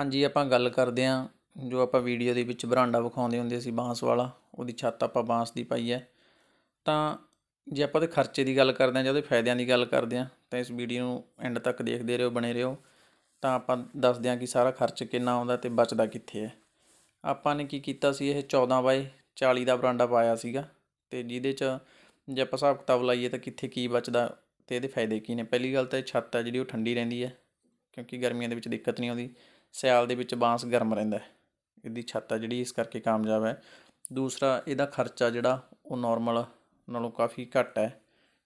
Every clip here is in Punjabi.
ਹਾਂਜੀ ਆਪਾਂ ਗੱਲ ਕਰਦੇ ਆਂ ਜੋ ਆਪਾਂ ਵੀਡੀਓ ਦੇ ਵਿੱਚ ਬਰਾਂਡਾ ਵਿਖਾਉਂਦੇ ਹੁੰਦੇ ਸੀ ਬਾਂਸ ਵਾਲਾ ਉਹਦੀ ਛੱਤ ਆਪਾਂ ਬਾਂਸ ਦੀ ਪਾਈ ਹੈ ਤਾਂ ਜੇ ਆਪਾਂ ਤੇ ਖਰਚੇ ਦੀ ਗੱਲ ਕਰਦੇ ਆਂ ਜਾਂ ਉਹਦੇ ਫਾਇਦਿਆਂ ਦੀ ਗੱਲ ਕਰਦੇ ਆਂ ਤਾਂ ਇਸ ਵੀਡੀਓ ਨੂੰ ਐਂਡ ਤੱਕ ਦੇਖਦੇ ਰਹੋ ਬਣੇ ਰਹੋ ਤਾਂ ਆਪਾਂ ਦੱਸਦੇ ਆਂ ਕਿ ਸਾਰਾ ਖਰਚ ਕਿੰਨਾ ਆਉਂਦਾ ਤੇ ਬਚਦਾ ਕਿੱਥੇ ਹੈ ਆਪਾਂ ਨੇ ਕੀ ਕੀਤਾ ਸੀ ਇਹ 14 ਬਾਈ 40 ਦਾ ਬਰਾਂਡਾ ਪਾਇਆ ਸੀਗਾ ਤੇ ਜਿਹਦੇ 'ਚ ਜੇ ਆਪਾਂ ਹਿਸਾਬ ਕਿਤਾਬ ਲਾਈਏ ਤਾਂ ਕਿੱਥੇ ਕੀ ਬਚਦਾ ਤੇ ਇਹਦੇ ਫਾਇਦੇ ਕੀ ਨੇ ਪਹਿਲੀ ਗੱਲ ਤਾਂ ਇਹ ਛੱਤ ਹੈ ਜਿਹੜੀ ਉਹ ਠੰਡੀ ਰਹਿੰਦੀ ਹੈ ਕਿਉਂਕਿ ਗਰਮੀਆਂ ਦੇ ਵਿੱਚ ਦਿੱਕਤ ਨਹੀਂ ਆਉਂਦੀ ਸਿਆਲ ਦੇ ਵਿੱਚ ਬਾਂਸ ਗਰਮ ਰਹਿੰਦਾ ਹੈ ਇਹਦੀ ਛੱਤ ਆ ਜਿਹੜੀ ਇਸ ਕਰਕੇ ਕਾਮਯਾਬ ਹੈ ਦੂਸਰਾ ਇਹਦਾ ਖਰਚਾ ਜਿਹੜਾ ਉਹ ਨਾਰਮਲ ਨਾਲੋਂ ਕਾਫੀ ਘੱਟ ਹੈ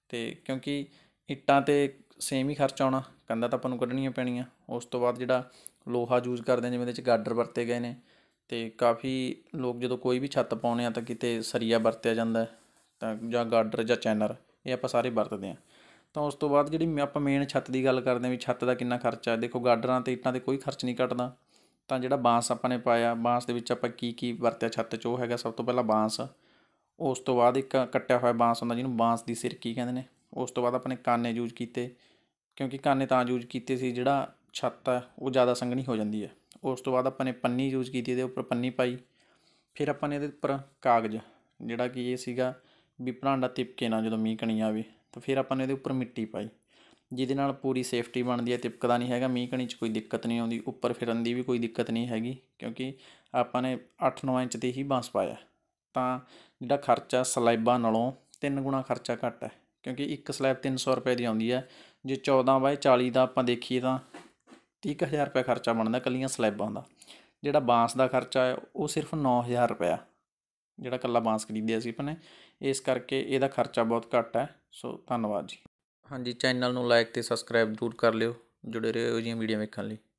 ਤੇ ਕਿਉਂਕਿ ਇੱਟਾਂ ਤੇ ਸੇਮ ਹੀ ਖਰਚਾ ਆਉਣਾ ਕੰਦਾ ਤਾਂ ਆਪਾਂ ਨੂੰ ਕੱਢਣੀਆਂ ਪੈਣੀਆਂ ਉਸ ਤੋਂ ਬਾਅਦ ਜਿਹੜਾ ਲੋਹਾ ਯੂਜ਼ ਕਰਦੇ ਜਿਵੇਂ ਇਹਦੇ ਵਿੱਚ ਗਾਡਰ ਵਰਤੇ ਗਏ ਨੇ ਤੇ ਕਾਫੀ ਲੋਕ ਜਦੋਂ ਕੋਈ ਵੀ ਛੱਤ ਪਾਉਣੇ ਆ ਤਾਂ ਕਿਤੇ ਸਰੀਆ ਵਰਤਿਆ ਜਾਂਦਾ ਤਾਂ ਜਾਂ ਗਾਡਰ ਜਾਂ ਚੈਨਰ ਇਹ ਆਪਾਂ ਸਾਰੇ ਵਰਤਦੇ ਆ ਤਾਂ ਉਸ ਤੋਂ ਬਾਅਦ ਜਿਹੜੀ ਆਪਾਂ ਮੇਨ ਛੱਤ ਦੀ ਗੱਲ ਕਰਦੇ ਆਂ ਵੀ ਛੱਤ ਦਾ ਕਿੰਨਾ ਖਰਚਾ ਹੈ ਦੇਖੋ ਗਾਡਰਾਂ ਤੇ ਇੱਟਾਂ ਤੇ ਕੋਈ ਖਰਚ ਨਹੀਂ ਘਟਦਾ ਤਾਂ ਜਿਹੜਾ ਬਾਂਸ ਆਪਾਂ ਨੇ ਪਾਇਆ ਬਾਂਸ ਦੇ ਵਿੱਚ ਆਪਾਂ ਕੀ ਕੀ ਵਰਤਿਆ ਛੱਤ 'ਚ ਉਹ ਹੈਗਾ ਸਭ ਤੋਂ ਪਹਿਲਾਂ ਬਾਂਸ ਉਸ ਤੋਂ ਬਾਅਦ ਇੱਕ ਕੱਟਿਆ ਹੋਇਆ ਬਾਂਸ ਹੁੰਦਾ ਜਿਹਨੂੰ ਬਾਂਸ ਦੀ ਸਿਰਕੀ ਕਹਿੰਦੇ ਨੇ ਉਸ ਤੋਂ ਬਾਅਦ ਆਪਣੇ ਕਾਨੇ ਯੂਜ਼ ਕੀਤੇ ਕਿਉਂਕਿ ਕਾਨੇ ਤਾਂ ਯੂਜ਼ ਕੀਤੇ ਸੀ ਜਿਹੜਾ ਛੱਤ ਹੈ ਉਹ ਜ਼ਿਆਦਾ ਸੰਘਣੀ ਹੋ ਜਾਂਦੀ ਹੈ ਉਸ ਤੋਂ ਬਾਅਦ ਆਪਾਂ ਨੇ ਪੰਨੀ ਯੂਜ਼ ਕੀਤੀ ਇਹਦੇ ਉੱਪਰ ਪੰਨੀ ਪਾਈ ਫਿਰ ਆਪਾਂ ਨੇ ਇਹਦੇ ਉੱਪਰ ਕਾਗਜ਼ ਜਿਹੜਾ ਕਿ ਇਹ ਸੀਗਾ ਵੀ ਭਰਾਂਡਾ ਤਿਪਕੇ ਨਾ ਜਦੋਂ ਮੀਂਹ ਕਣੀ ਆਵੇ ਤਾਂ ਫਿਰ ਆਪਾਂ ਨੇ ਉਹਦੇ ਉੱਪਰ ਮਿੱਟੀ ਪਾਈ ਜਿਹਦੇ ਨਾਲ ਪੂਰੀ ਸੇਫਟੀ ਬਣਦੀ ਹੈ ਤਿਪਕਦਾ ਨਹੀਂ ਹੈਗਾ ਮੀਂਹ ਕਣੀ 'ਚ ਕੋਈ ਦਿੱਕਤ ਨਹੀਂ ਆਉਂਦੀ ਉੱਪਰ ਫਿਰਨ ਦੀ ਵੀ ਕੋਈ ਦਿੱਕਤ ਨਹੀਂ ਹੈਗੀ ਕਿਉਂਕਿ ਆਪਾਂ ਨੇ 8-9 ਇੰਚ ਦੇ ਹੀ ਬਾਂਸ ਪਾਇਆ ਤਾਂ ਜਿਹੜਾ ਖਰਚਾ ਸਲੈਬਾਂ ਨਾਲੋਂ ਤਿੰਨ ਗੁਣਾ ਖਰਚਾ ਘੱਟ ਹੈ ਕਿਉਂਕਿ ਇੱਕ ਸਲੈਬ 300 ਰੁਪਏ ਦੀ ਆਉਂਦੀ ਹੈ ਜੇ 14 40 ਦਾ ਆਪਾਂ ਦੇਖੀਏ ਤਾਂ 30000 ਰੁਪਏ ਖਰਚਾ ਬਣਦਾ ਕੱਲੀਆਂ ਸਲੈਬਾਂ ਦਾ ਜਿਹੜਾ ਬਾਂਸ ਦਾ ਖਰਚਾ ਹੈ ਉਹ ਸਿਰਫ 9000 ਰੁਪਏ ਜਿਹੜਾ ਕੱਲਾ ਬਾਂਸ ਖਰੀਦਿਆ ਸੀ ਆਪਾਂ ਨੇ ਇਸ ਕਰਕੇ ਇਹਦਾ ਖਰਚਾ ਬਹੁਤ ਘੱਟ ਹੈ ਸੋ ਧੰਨਵਾਦ ਜੀ ਹਾਂਜੀ ਚੈਨਲ ਨੂੰ ਲਾਈਕ ਤੇ ਸਬਸਕ੍ਰਾਈਬ ਜ਼ਰੂਰ ਕਰ ਲਿਓ ਜੁੜੇ ਰਹੋ ਜੀਆਂ ਵੀਡੀਓ ਵੇਖਣ ਲਈ